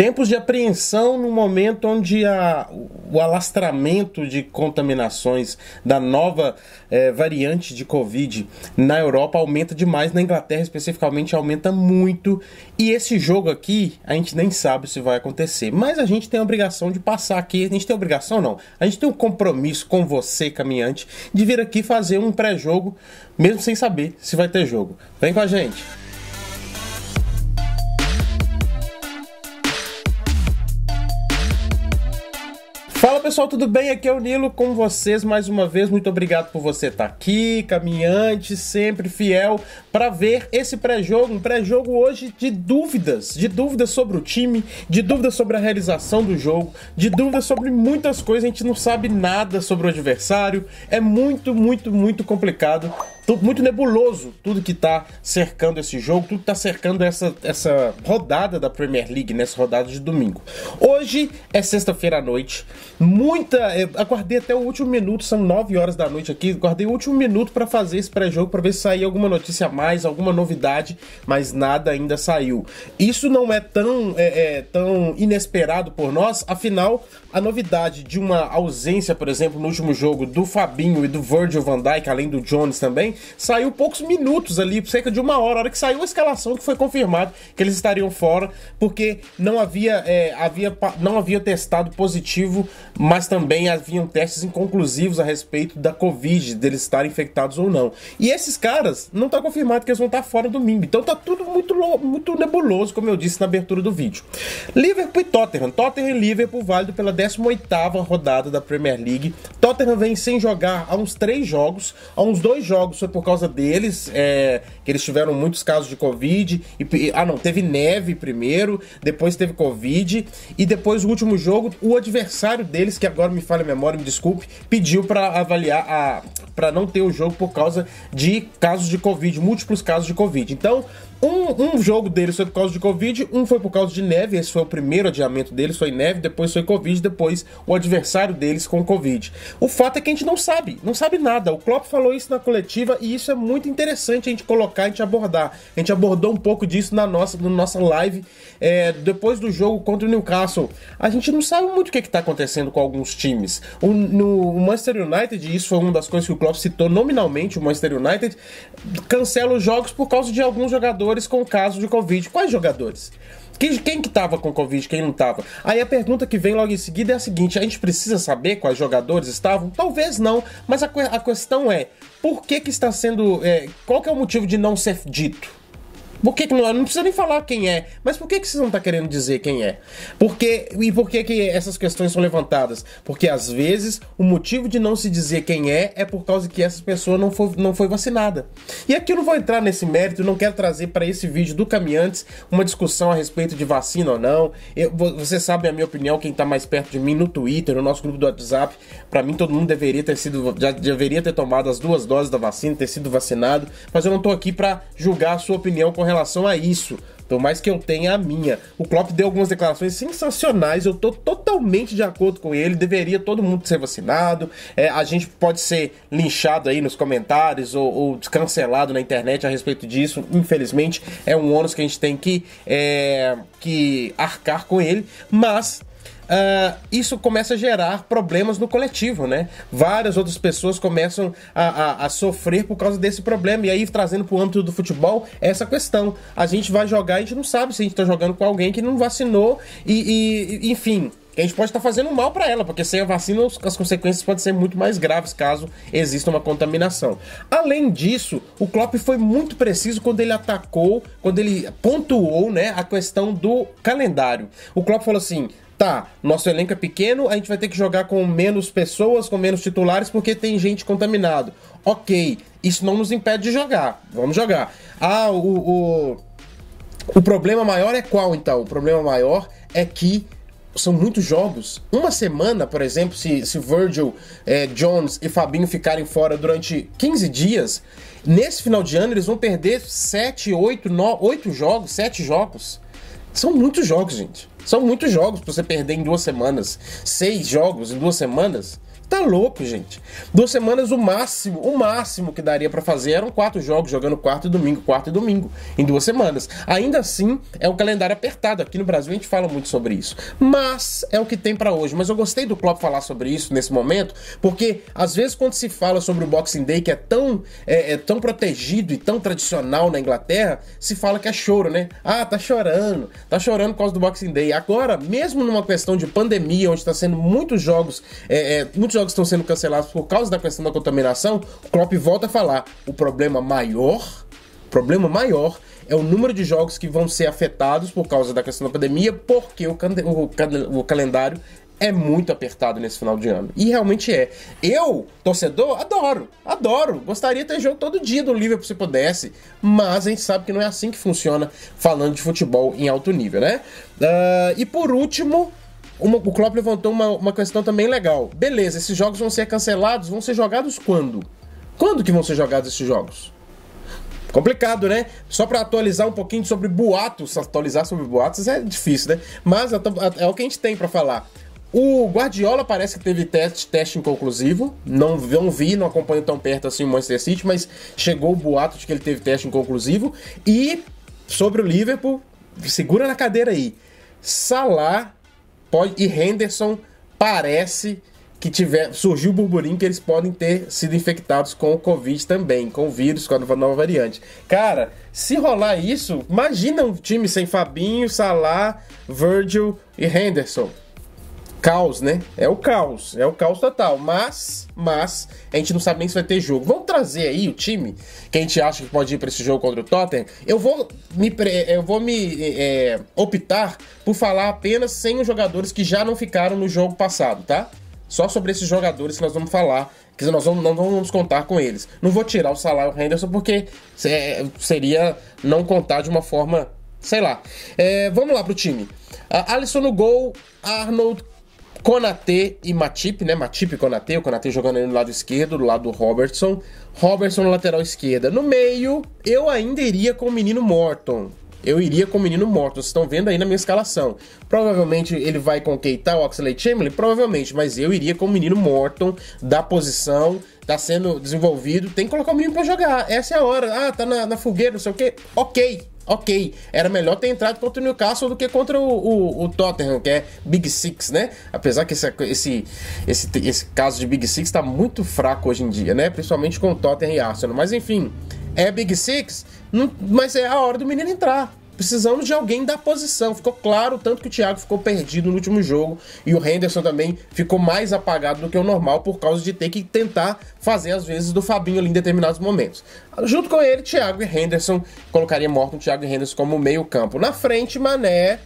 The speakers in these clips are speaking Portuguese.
Tempos de apreensão no momento onde a, o alastramento de contaminações da nova eh, variante de Covid na Europa aumenta demais, na Inglaterra especificamente aumenta muito. E esse jogo aqui, a gente nem sabe se vai acontecer, mas a gente tem a obrigação de passar aqui. A gente tem a obrigação, não, a gente tem um compromisso com você, caminhante, de vir aqui fazer um pré-jogo, mesmo sem saber se vai ter jogo. Vem com a gente! pessoal, tudo bem? Aqui é o Nilo com vocês mais uma vez. Muito obrigado por você estar aqui, caminhante, sempre fiel, para ver esse pré-jogo. Um pré-jogo hoje de dúvidas, de dúvidas sobre o time, de dúvidas sobre a realização do jogo, de dúvidas sobre muitas coisas. A gente não sabe nada sobre o adversário. É muito, muito, muito complicado muito nebuloso tudo que está cercando esse jogo, tudo que tá cercando essa, essa rodada da Premier League, nessa né? rodada de domingo. Hoje é sexta-feira à noite, muita. Eh, aguardei até o último minuto, são 9 horas da noite aqui, guardei o último minuto para fazer esse pré-jogo, para ver se saía alguma notícia a mais, alguma novidade, mas nada ainda saiu. Isso não é tão, é, é, tão inesperado por nós, afinal, a novidade de uma ausência, por exemplo, no último jogo do Fabinho e do Virgil van Dijk, além do Jones também também. Saiu poucos minutos ali, cerca de uma hora, a hora que saiu a escalação, que foi confirmado que eles estariam fora, porque não havia, é, havia, não havia testado positivo, mas também haviam testes inconclusivos a respeito da Covid, deles estarem infectados ou não. E esses caras, não está confirmado que eles vão estar tá fora do MIMB. Então tá tudo muito, muito nebuloso, como eu disse na abertura do vídeo. Liverpool e Tottenham. Tottenham e Liverpool válido pela 18ª rodada da Premier League. Tottenham vem sem jogar há uns três jogos, há uns dois jogos foi por causa deles, é, que eles tiveram muitos casos de Covid. E, ah, não, teve neve primeiro, depois teve Covid. E depois, o último jogo, o adversário deles, que agora me falha a memória, me desculpe, pediu para avaliar, para não ter o jogo por causa de casos de Covid, múltiplos casos de Covid. Então, um, um jogo deles foi por causa de Covid, um foi por causa de neve, esse foi o primeiro adiamento deles, foi neve, depois foi Covid, depois o adversário deles com Covid. O fato é que a gente não sabe, não sabe nada. O Klopp falou isso na coletiva e isso é muito interessante a gente colocar, a gente abordar. A gente abordou um pouco disso na nossa, na nossa live é, depois do jogo contra o Newcastle. A gente não sabe muito o que é está acontecendo com alguns times. O, no o Manchester United, isso foi uma das coisas que o Klopp citou nominalmente, o Manchester United cancela os jogos por causa de alguns jogadores jogadores com caso de Covid. Quais jogadores? Quem, quem que tava com Covid, quem não tava? Aí a pergunta que vem logo em seguida é a seguinte: a gente precisa saber quais jogadores estavam? Talvez não, mas a, a questão é: por que que está sendo. É, qual que é o motivo de não ser dito? Por que, que não, não precisa nem falar quem é, mas por que, que vocês não está querendo dizer quem é? Porque, e por que, que essas questões são levantadas? Porque às vezes o motivo de não se dizer quem é é por causa que essa pessoa não foi, não foi vacinada. E aqui eu não vou entrar nesse mérito, não quero trazer para esse vídeo do Caminhantes uma discussão a respeito de vacina ou não. você sabe a minha opinião, quem está mais perto de mim no Twitter, no nosso grupo do WhatsApp, para mim todo mundo deveria ter sido, já deveria ter tomado as duas doses da vacina, ter sido vacinado, mas eu não estou aqui para julgar a sua opinião com relação a isso. Por mais que eu tenha a minha. O Klopp deu algumas declarações sensacionais, eu tô totalmente de acordo com ele. Deveria todo mundo ser vacinado. É, a gente pode ser linchado aí nos comentários ou, ou cancelado na internet a respeito disso. Infelizmente, é um ônus que a gente tem que, é, que arcar com ele. Mas uh, isso começa a gerar problemas no coletivo, né? Várias outras pessoas começam a, a, a sofrer por causa desse problema. E aí, trazendo para o âmbito do futebol, é essa questão. A gente vai jogar, a gente não sabe se a gente está jogando com alguém que não vacinou e, e enfim, a gente pode estar tá fazendo mal para ela, porque sem a vacina as consequências podem ser muito mais graves caso exista uma contaminação. Além disso, o Klopp foi muito preciso quando ele atacou, quando ele pontuou, né, a questão do calendário. O Klopp falou assim: tá, nosso elenco é pequeno, a gente vai ter que jogar com menos pessoas, com menos titulares, porque tem gente contaminado. Ok, isso não nos impede de jogar. Vamos jogar. Ah, o, o, o problema maior é qual então? O problema maior é que são muitos jogos. Uma semana, por exemplo, se, se Virgil, eh, Jones e Fabinho ficarem fora durante 15 dias, nesse final de ano eles vão perder 7, 8, 9, 8 jogos, 7 jogos. São muitos jogos, gente. São muitos jogos pra você perder em duas semanas. Seis jogos em duas semanas Tá louco, gente. Duas semanas, o máximo, o máximo que daria para fazer eram quatro jogos, jogando quarto e domingo, quarto e domingo, em duas semanas. Ainda assim, é um calendário apertado. Aqui no Brasil a gente fala muito sobre isso. Mas é o que tem para hoje. Mas eu gostei do Klopp falar sobre isso nesse momento, porque às vezes quando se fala sobre o Boxing Day, que é tão, é, é tão protegido e tão tradicional na Inglaterra, se fala que é choro, né? Ah, tá chorando, tá chorando por causa do Boxing Day. Agora, mesmo numa questão de pandemia, onde está sendo muitos jogos, é, é, muitos jogos estão sendo cancelados por causa da questão da contaminação, o Klopp volta a falar: o problema maior, problema maior é o número de jogos que vão ser afetados por causa da questão da pandemia, porque o, o, o calendário é muito apertado nesse final de ano. E realmente é. Eu, torcedor, adoro, adoro. Gostaria de ter jogo todo dia do Liverpool se pudesse. Mas a gente sabe que não é assim que funciona falando de futebol em alto nível, né? Uh, e por último, uma, o Klopp levantou uma, uma questão também legal. Beleza, esses jogos vão ser cancelados, vão ser jogados quando? Quando que vão ser jogados esses jogos? Complicado, né? Só para atualizar um pouquinho sobre boatos, atualizar sobre boatos é difícil, né? Mas é o que a gente tem para falar. O Guardiola parece que teve teste, teste inconclusivo. Não, não vi, não acompanho tão perto assim o Manchester City, mas chegou o boato de que ele teve teste inconclusivo. E sobre o Liverpool, segura na cadeira aí. Salah pode e Henderson parece que tiver surgiu o burburinho que eles podem ter sido infectados com o Covid também, com o vírus, com a nova variante. Cara, se rolar isso, imagina um time sem Fabinho, Salah, Virgil e Henderson caos, né? É o caos, é o caos total. Mas, mas, a gente não sabe nem se vai ter jogo. Vamos trazer aí o time que a gente acha que pode ir para esse jogo contra o Tottenham. Eu vou me, eu vou me é, é, optar por falar apenas sem os jogadores que já não ficaram no jogo passado, tá? Só sobre esses jogadores que nós vamos falar Quer dizer, nós vamos, não vamos contar com eles. Não vou tirar o salário Henderson porque é, seria não contar de uma forma, sei lá. É, vamos lá pro time. Uh, Alisson no gol, Arnold, Konatê e Matip, né? Matip e Konatê, o Konatê jogando ali no lado esquerdo, do lado do Robertson. Robertson na lateral esquerda. No meio, eu ainda iria com o menino Morton. Eu iria com o menino Morton, vocês estão vendo aí na minha escalação. Provavelmente ele vai com Keita o Oxley Chamberlain, provavelmente, mas eu iria com o menino Morton da posição, tá sendo desenvolvido, tem que colocar o menino para jogar. Essa é a hora. Ah, tá na, na fogueira, não sei o quê. OK, Ok, era melhor ter entrado contra o Newcastle do que contra o, o, o Tottenham, que é Big Six, né? Apesar que esse, esse, esse, esse caso de Big Six está muito fraco hoje em dia, né? Principalmente com o Tottenham e Arsenal. Mas enfim, é Big Six, não, mas é a hora do menino entrar precisamos de alguém da posição. Ficou claro tanto que o Thiago ficou perdido no último jogo e o Henderson também ficou mais apagado do que o normal por causa de ter que tentar fazer às vezes do Fabinho ali em determinados momentos. Junto com ele, Thiago e Henderson, colocaria o Thiago e Henderson como meio-campo. Na frente, Mané,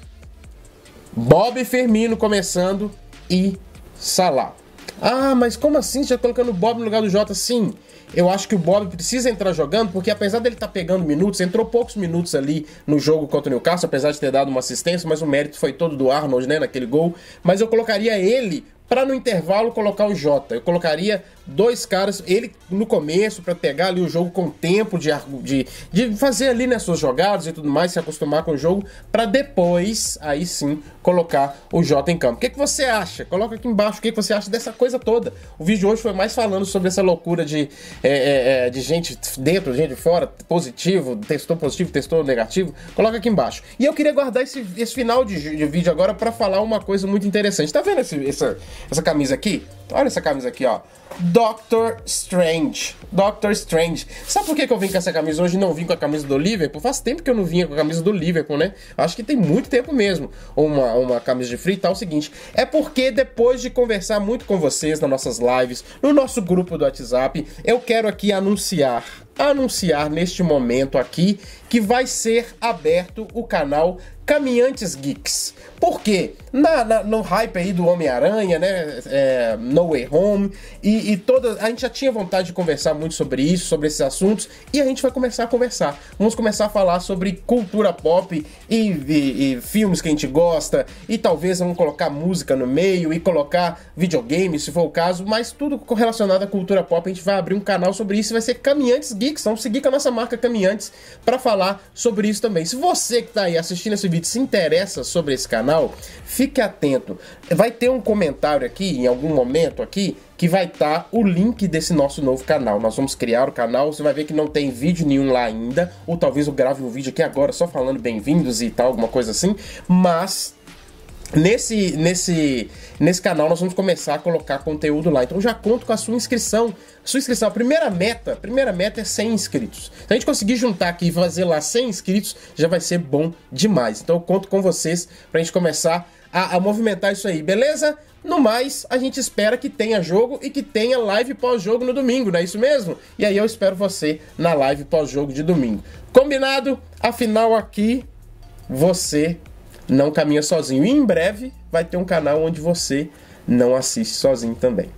Bob e Firmino começando e Salah. Ah, mas como assim? Já tá colocando o Bob no lugar do Jota? Sim. Eu acho que o Bob precisa entrar jogando, porque apesar dele estar tá pegando minutos, entrou poucos minutos ali no jogo contra o Newcastle, apesar de ter dado uma assistência, mas o mérito foi todo do Arnold, né, naquele gol. Mas eu colocaria ele para no intervalo colocar o Jota. Eu colocaria dois caras, ele no começo, para pegar ali o jogo com tempo de, de, de fazer ali né, suas jogadas e tudo mais, se acostumar com o jogo, para depois, aí sim, colocar o Jota em campo. O que, que você acha? Coloca aqui embaixo o que, que você acha dessa coisa toda. O vídeo hoje foi mais falando sobre essa loucura de, é, é, é, de gente dentro, gente fora, positivo, testou positivo, testou negativo. Coloca aqui embaixo. E eu queria guardar esse, esse final de, de vídeo agora para falar uma coisa muito interessante. Tá vendo esse, essa, essa camisa aqui? Olha essa camisa aqui, ó. Doctor Strange. Doctor Strange. Sabe por que, eu vim com essa camisa hoje e não vim com a camisa do Liverpool? Faz tempo que eu não vinha com a camisa do Liverpool, né? Acho que tem muito tempo mesmo. Uma, uma camisa de frio e tal. É o seguinte, é porque depois de conversar muito com vocês nas nossas lives, no nosso grupo do WhatsApp, eu quero aqui anunciar anunciar neste momento aqui que vai ser aberto o canal caminhantes geeks. Por quê? Na, na no hype aí do Homem-Aranha, né? É, no Way Home e, e toda. A gente já tinha vontade de conversar muito sobre isso, sobre esses assuntos, e a gente vai começar a conversar. Vamos começar a falar sobre cultura pop e, e, e filmes que a gente gosta, e talvez vamos colocar música no meio e colocar videogame, se for o caso, mas tudo relacionado à cultura pop. A gente vai abrir um canal sobre isso, vai ser Caminhantes Geeks. Vamos seguir com a nossa marca Caminhantes para falar sobre isso também. Se você que tá aí assistindo esse vídeo, se interessa sobre esse canal, fique atento. Vai ter um comentário aqui, em algum momento aqui, que vai estar tá o link desse nosso novo canal. Nós vamos criar o canal, você vai ver que não tem vídeo nenhum lá ainda, ou talvez eu grave um vídeo aqui agora só falando bem-vindos e tal, alguma coisa assim, mas Nesse, nesse, nesse canal nós vamos começar a colocar conteúdo lá. Então já conto com a sua inscrição. sua inscrição, a primeira meta, a primeira meta é 100 inscritos. Se a gente conseguir juntar aqui e fazer lá 100 inscritos, já vai ser bom demais. Então eu conto com vocês para a gente começar a, a movimentar isso aí, beleza? No mais, a gente espera que tenha jogo e que tenha live pós-jogo no domingo, não é isso mesmo? E aí eu espero você na live pós-jogo de domingo. Combinado? Afinal aqui, você não caminha sozinho. E em breve vai ter um canal onde você não assiste sozinho também.